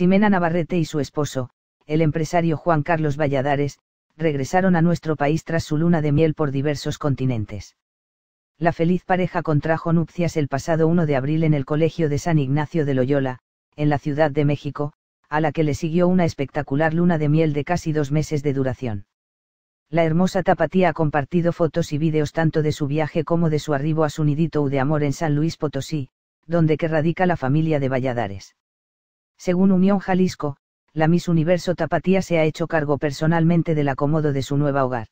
Ximena Navarrete y su esposo, el empresario Juan Carlos Valladares, regresaron a nuestro país tras su luna de miel por diversos continentes. La feliz pareja contrajo nupcias el pasado 1 de abril en el Colegio de San Ignacio de Loyola, en la Ciudad de México, a la que le siguió una espectacular luna de miel de casi dos meses de duración. La hermosa Tapatía ha compartido fotos y vídeos tanto de su viaje como de su arribo a su nidito U de amor en San Luis Potosí, donde que radica la familia de Valladares. Según Unión Jalisco, la Miss Universo Tapatía se ha hecho cargo personalmente del acomodo de su nueva hogar.